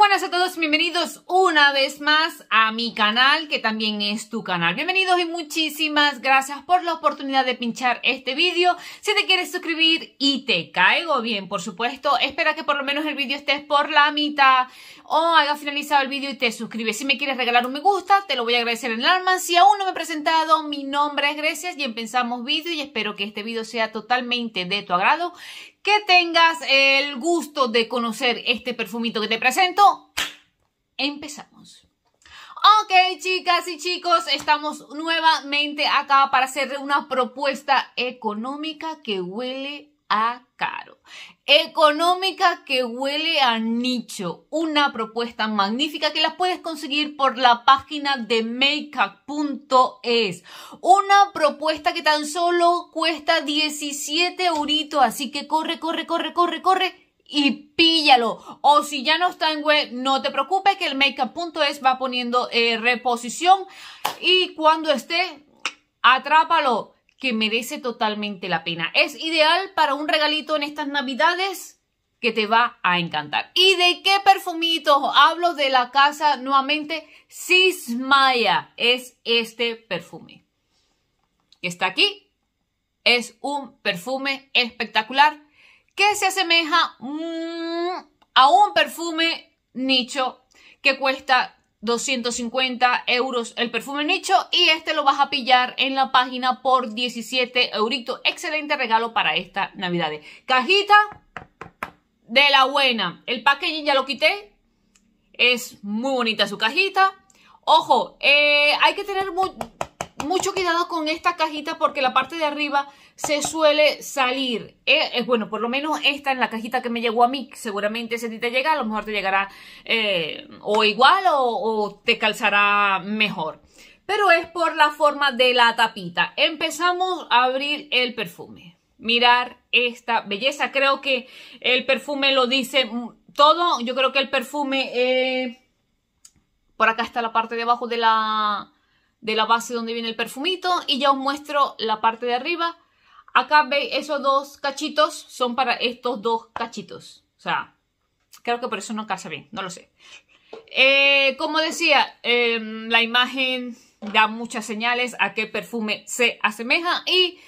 buenas a todos, bienvenidos una vez más a mi canal, que también es tu canal. Bienvenidos y muchísimas gracias por la oportunidad de pinchar este vídeo. Si te quieres suscribir y te caigo bien, por supuesto, espera que por lo menos el vídeo estés por la mitad o haya finalizado el vídeo y te suscribes. Si me quieres regalar un me gusta, te lo voy a agradecer en el alma. Si aún no me he presentado, mi nombre es Grecia y empezamos vídeo y espero que este vídeo sea totalmente de tu agrado que tengas el gusto de conocer este perfumito que te presento, empezamos. Ok, chicas y chicos, estamos nuevamente acá para hacer una propuesta económica que huele a caro. Económica que huele a nicho. Una propuesta magnífica que las puedes conseguir por la página de makeup.es. Una propuesta que tan solo cuesta 17 euritos. Así que corre, corre, corre, corre, corre y píllalo. O si ya no está en web, no te preocupes que el makeup.es va poniendo eh, reposición y cuando esté, atrápalo que merece totalmente la pena. Es ideal para un regalito en estas navidades que te va a encantar. ¿Y de qué perfumito? Hablo de la casa nuevamente Sismaya. Es este perfume que está aquí. Es un perfume espectacular que se asemeja mm, a un perfume nicho que cuesta 250 euros el perfume nicho y este lo vas a pillar en la página por 17 euritos. Excelente regalo para esta Navidad. Cajita de la buena. El packaging ya lo quité. Es muy bonita su cajita. Ojo, eh, hay que tener muy mucho cuidado con esta cajita porque la parte de arriba se suele salir. Eh, bueno, por lo menos esta en la cajita que me llegó a mí, seguramente si te llega, a lo mejor te llegará eh, o igual o, o te calzará mejor. Pero es por la forma de la tapita. Empezamos a abrir el perfume. Mirar esta belleza. Creo que el perfume lo dice todo. Yo creo que el perfume... Eh, por acá está la parte de abajo de la de la base donde viene el perfumito y ya os muestro la parte de arriba. Acá veis esos dos cachitos son para estos dos cachitos. O sea, creo que por eso no casa bien, no lo sé. Eh, como decía, em, la imagen da muchas señales a qué perfume se asemeja y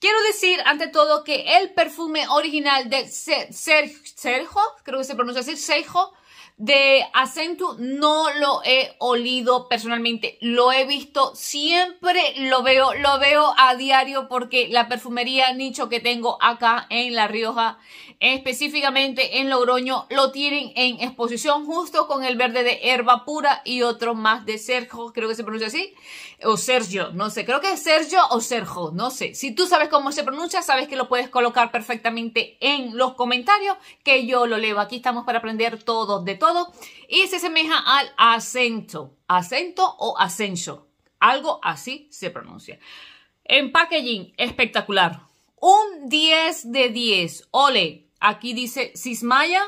quiero decir ante todo que el perfume original de serjo creo que se pronuncia así, Seijo, de acento no lo he olido personalmente, lo he visto, siempre lo veo, lo veo a diario porque la perfumería nicho que tengo acá en La Rioja, específicamente en Logroño, lo tienen en exposición justo con el verde de herba pura y otro más de Sergio, creo que se pronuncia así, o Sergio, no sé, creo que es Sergio o Sergio, no sé. Si tú sabes cómo se pronuncia, sabes que lo puedes colocar perfectamente en los comentarios que yo lo leo. Aquí estamos para aprender todos de todo y se asemeja al acento, acento o ascenso. Algo así se pronuncia. En packaging, espectacular. Un 10 de 10. Ole, aquí dice Sismaya.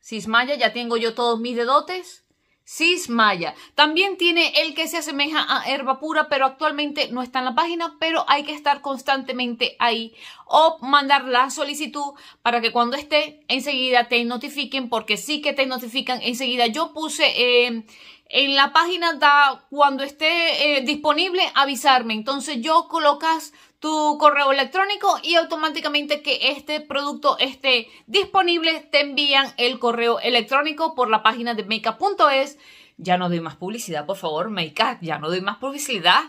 Sismaya, ya tengo yo todos mis dedotes sismaya También tiene el que se asemeja a Herba Pura, pero actualmente no está en la página, pero hay que estar constantemente ahí o mandar la solicitud para que cuando esté enseguida te notifiquen, porque sí que te notifican enseguida. Yo puse eh, en la página da cuando esté eh, disponible avisarme. Entonces yo colocas tu correo electrónico y automáticamente que este producto esté disponible te envían el correo electrónico por la página de makeup.es. Ya no doy más publicidad, por favor, makeup, ya no doy más publicidad.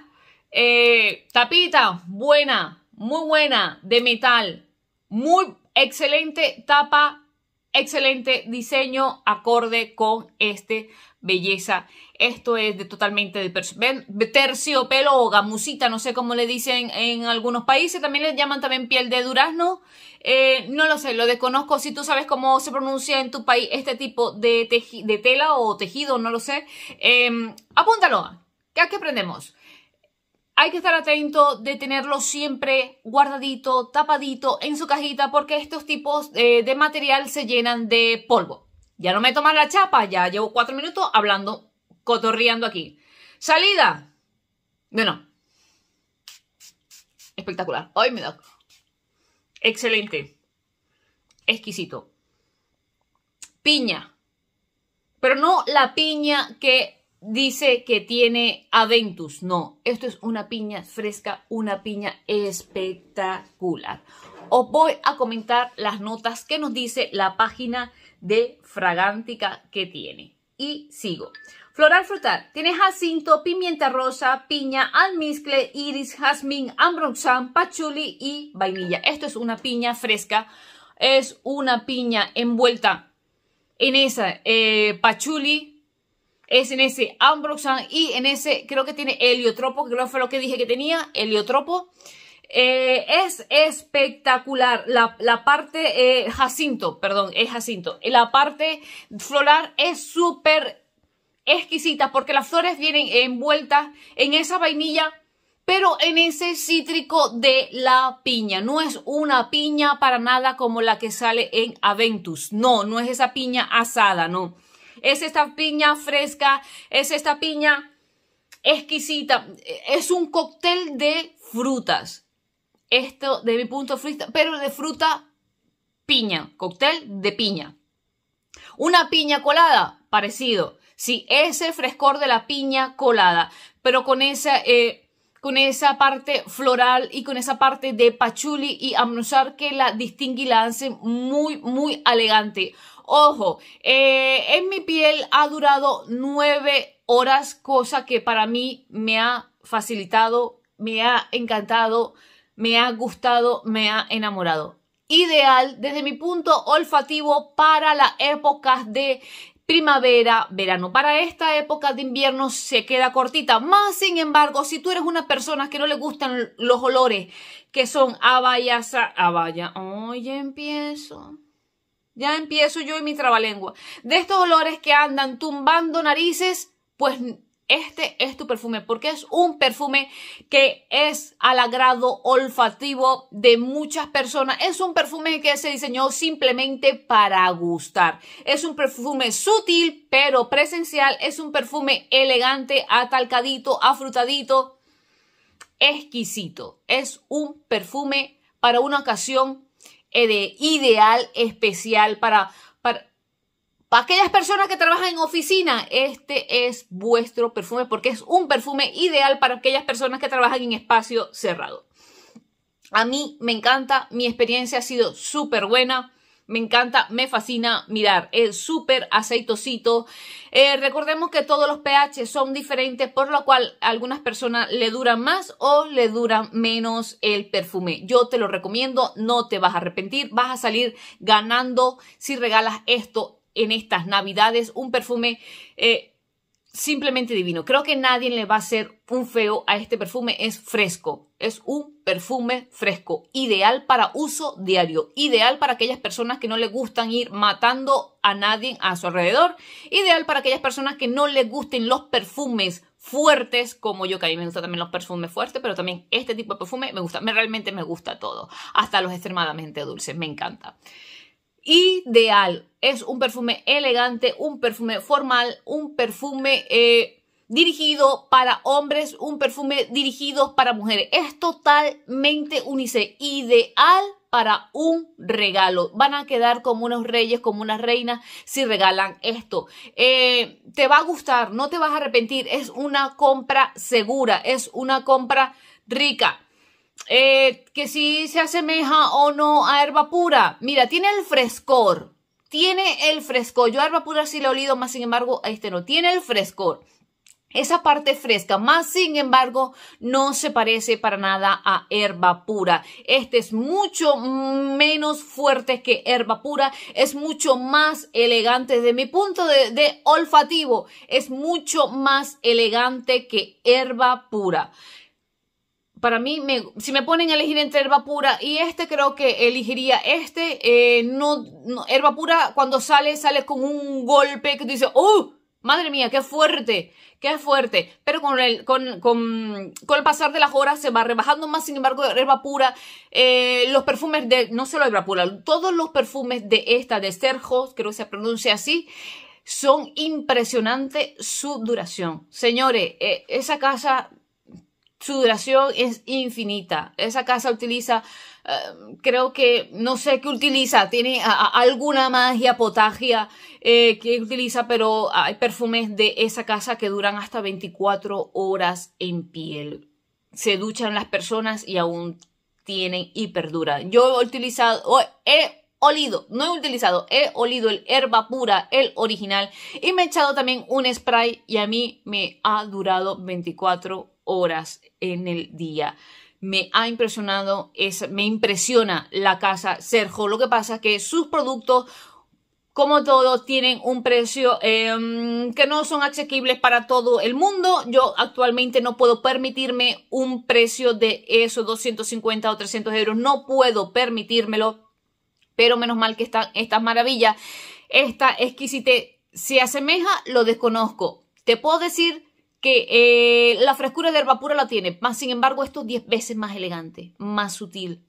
Eh, tapita, buena, muy buena, de metal, muy excelente tapa, excelente diseño acorde con este belleza. Esto es de totalmente de terciopelo o gamusita, no sé cómo le dicen en algunos países. También le llaman también piel de durazno. Eh, no lo sé, lo desconozco. Si tú sabes cómo se pronuncia en tu país este tipo de, de tela o tejido, no lo sé. Em, apúntalo. ¿Qué aprendemos? Hay que estar atento de tenerlo siempre guardadito, tapadito en su cajita porque estos tipos eh, de material se llenan de polvo. Ya no me toman la chapa, ya llevo cuatro minutos hablando, cotorreando aquí. ¡Salida! Bueno. Espectacular. Hoy me da. Excelente. Exquisito. Piña. Pero no la piña que dice que tiene Aventus. No, esto es una piña fresca, una piña espectacular. Os voy a comentar las notas que nos dice la página de fragántica que tiene. Y sigo. Floral frutal. Tiene jacinto, pimienta rosa, piña, almizcle, iris, jazmín, ambroxan, pachuli y vainilla. Esto es una piña fresca. Es una piña envuelta en esa eh, pachuli. Es en ese ambroxan y en ese, creo que tiene heliotropo, que creo que fue lo que dije que tenía, heliotropo. Eh, es espectacular la, parte, eh, Jacinto, perdón, es Jacinto. La parte floral es súper exquisita porque las flores vienen envueltas en esa vainilla pero en ese cítrico de la piña. No es una piña para nada como la que sale en Aventus. No, no es esa piña asada, no. Es esta piña fresca, es esta piña exquisita. Es un cóctel de frutas esto de mi punto de pero de fruta piña, cóctel de piña. Una piña colada, parecido. Sí, ese frescor de la piña colada, pero con esa, eh, con esa parte floral y con esa parte de pachuli y amnusar que la distingue y la hace muy, muy elegante. Ojo, eh, en mi piel ha durado nueve horas, cosa que para mí me ha facilitado, me ha encantado, me ha gustado, me ha enamorado. Ideal desde mi punto olfativo para las épocas de primavera, verano. Para esta época de invierno se queda cortita. Más sin embargo, si tú eres una persona que no le gustan los olores, que son abayasa, abaya, oye, ya empiezo. Ya empiezo yo y mi trabalengua. De estos olores que andan tumbando narices, pues este es tu perfume, porque es un perfume que es al agrado olfativo de muchas personas. Es un perfume que se diseñó simplemente para gustar. Es un perfume sutil, pero presencial. Es un perfume elegante, atalcadito, afrutadito, exquisito. Es un perfume para una ocasión eh, ideal, especial, para para aquellas personas que trabajan en oficina, este es vuestro perfume porque es un perfume ideal para aquellas personas que trabajan en espacio cerrado. A mí me encanta, mi experiencia ha sido súper buena. Me encanta, me fascina mirar, es súper aceitosito. Eh, recordemos que todos los pH son diferentes, por lo cual a algunas personas le duran más o le duran menos el perfume. Yo te lo recomiendo, no te vas a arrepentir, vas a salir ganando si regalas esto en estas navidades un perfume eh, simplemente divino. Creo que nadie le va a hacer un feo a este perfume. Es fresco, es un perfume fresco, ideal para uso diario, ideal para aquellas personas que no le gustan ir matando a nadie a su alrededor, ideal para aquellas personas que no les gusten los perfumes fuertes como yo, que a mí me gustan también los perfumes fuertes, pero también este tipo de perfume me gusta, me, realmente me gusta todo, hasta los extremadamente dulces, me encanta ideal. Es un perfume elegante, un perfume formal, un perfume eh, dirigido para hombres, un perfume dirigido para mujeres. Es totalmente unisex, ideal para un regalo. Van a quedar como unos reyes, como unas reinas si regalan esto. Eh, te va a gustar, no te vas a arrepentir. Es una compra segura, es una compra rica. Eh, que si se asemeja o no a herba pura. Mira, tiene el frescor, tiene el frescor. Yo a herba pura sí le he olido, más sin embargo a este no. Tiene el frescor. Esa parte fresca, más sin embargo, no se parece para nada a herba pura. Este es mucho menos fuerte que herba pura, es mucho más elegante desde mi punto de, de olfativo, es mucho más elegante que herba pura para mí, si me ponen a elegir entre herba pura y este, creo que elegiría este. Eh, no, herba pura cuando sale, sale con un golpe que dice, ¡oh! Uh, madre mía, qué fuerte, qué fuerte. Pero con el, con, pasar de las horas se va rebajando más. Sin embargo, herba pura, eh, los perfumes de, no solo herba pura, todos los perfumes de esta, de Serjo, creo que se pronuncia así, son impresionantes su duración. Señores, eh, esa casa su duración es infinita. Esa casa utiliza, eh, creo que, no sé qué utiliza, tiene alguna magia, potagia eh, que utiliza, pero hay perfumes de esa casa que duran hasta 24 horas en piel. Se duchan las personas y aún tienen y perdura. Yo he utilizado, he olido, no he utilizado, he olido el herba pura, el original, y me he echado también un spray y a mí me ha durado 24 horas horas en el día. Me ha impresionado, es, me impresiona la casa Sergio. Lo que pasa es que sus productos como todos tienen un precio em, que no son asequibles para todo el mundo. Yo actualmente no puedo permitirme un precio de esos 250 o 300 euros. No puedo permitírmelo. Pero menos mal que están estas maravillas. Esta exquisite se asemeja, lo desconozco. Te puedo decir que eh, la frescura de herba pura la tiene, más sin embargo esto es 10 veces más elegante, más sutil,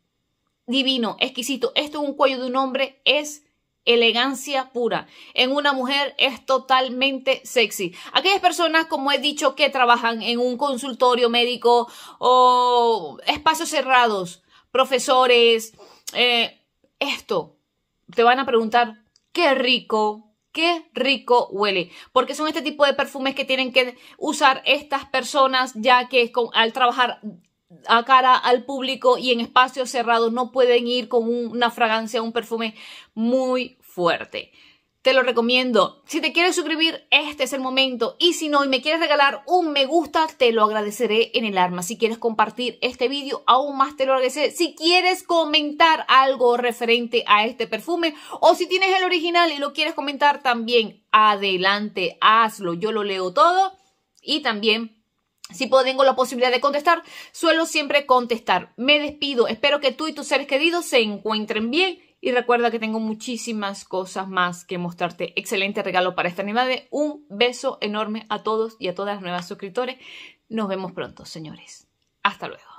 divino, exquisito. Esto en un cuello de un hombre es elegancia pura. En una mujer es totalmente sexy. Aquellas personas, como he dicho, que trabajan en un consultorio médico o espacios cerrados, profesores, eh, esto, te van a preguntar, qué rico, qué rico huele. Porque son este tipo de perfumes que tienen que usar estas personas, ya que al trabajar a cara al público y en espacios cerrados no pueden ir con una fragancia, un perfume muy fuerte te lo recomiendo. Si te quieres suscribir, este es el momento. Y si no, y me quieres regalar un me gusta, te lo agradeceré en el arma. Si quieres compartir este vídeo, aún más te lo agradeceré. Si quieres comentar algo referente a este perfume o si tienes el original y lo quieres comentar también, adelante, hazlo. Yo lo leo todo y también si tengo la posibilidad de contestar, suelo siempre contestar. Me despido. Espero que tú y tus seres queridos se encuentren bien y recuerda que tengo muchísimas cosas más que mostrarte. Excelente regalo para esta de Un beso enorme a todos y a todas las nuevas suscriptores. Nos vemos pronto, señores. Hasta luego.